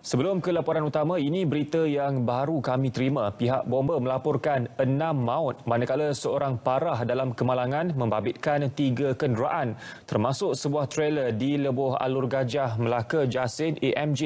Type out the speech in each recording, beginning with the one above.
Sebelum ke laporan utama, ini berita yang baru kami terima. Pihak bomba melaporkan enam maut manakala seorang parah dalam kemalangan membabitkan tiga kenderaan termasuk sebuah trailer di Lebuh Alur Gajah Melaka Jasin AMJ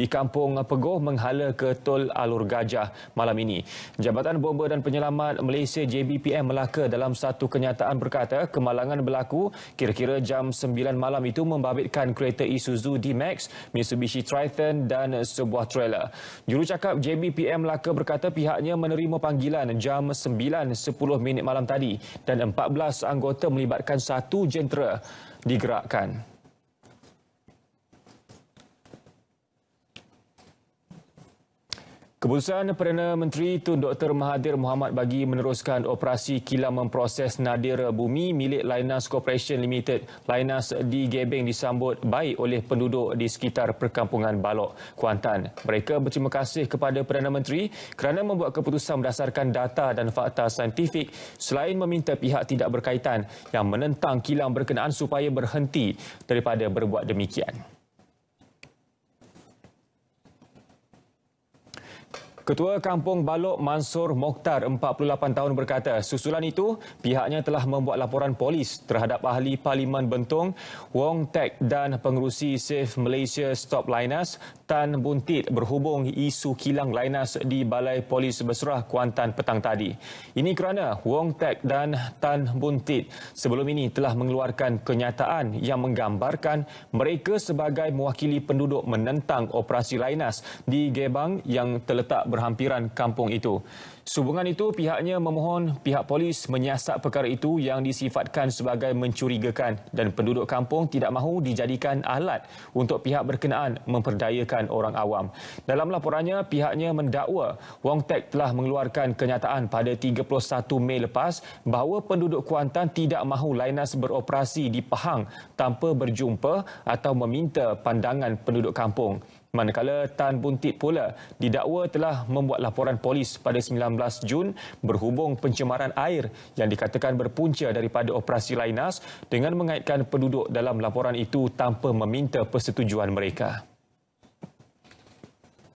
di Kampung Pegoh menghala ke Tol Alur Gajah malam ini. Jabatan Bomba dan Penyelamat Malaysia JBPM Melaka dalam satu kenyataan berkata kemalangan berlaku kira-kira jam 9 malam itu membabitkan kereta Isuzu D-Max, Mitsubishi Triton dan sebuah trailer. Jurucakap JBPM Melaka berkata pihaknya menerima panggilan jam 9.10 minit malam tadi dan 14 anggota melibatkan satu jentera digerakkan. Keputusan Perdana Menteri Tun Dr. Mahathir Mohamad bagi meneruskan operasi kilang memproses nadir bumi milik Linas Corporation Limited Linas di Gebeng disambut baik oleh penduduk di sekitar perkampungan Balok, Kuantan. Mereka berterima kasih kepada Perdana Menteri kerana membuat keputusan berdasarkan data dan fakta saintifik selain meminta pihak tidak berkaitan yang menentang kilang berkenaan supaya berhenti daripada berbuat demikian. Ketua Kampung Balok Mansur Mokhtar, 48 tahun berkata, susulan itu pihaknya telah membuat laporan polis terhadap ahli Parlimen Bentong, Wong Tek dan pengurusi Safe Malaysia Stop Linus, Tan Buntit berhubung isu kilang Linus di Balai Polis Berserah Kuantan petang tadi. Ini kerana Wong Tek dan Tan Buntit sebelum ini telah mengeluarkan kenyataan yang menggambarkan mereka sebagai mewakili penduduk menentang operasi Linus di Gebang yang terletak ber- berhampiran kampung itu. Sehubungan itu, pihaknya memohon pihak polis menyiasat perkara itu yang disifatkan sebagai mencurigakan dan penduduk kampung tidak mahu dijadikan alat untuk pihak berkenaan memperdayakan orang awam. Dalam laporannya, pihaknya mendakwa Wong Tek telah mengeluarkan kenyataan pada 31 Mei lepas bahawa penduduk Kuantan tidak mahu Lainas beroperasi di Pahang tanpa berjumpa atau meminta pandangan penduduk kampung. Manakala Tan Buntit pula didakwa telah membuat laporan polis pada 19 Jun berhubung pencemaran air yang dikatakan berpunca daripada operasi Lainas dengan mengaitkan penduduk dalam laporan itu tanpa meminta persetujuan mereka.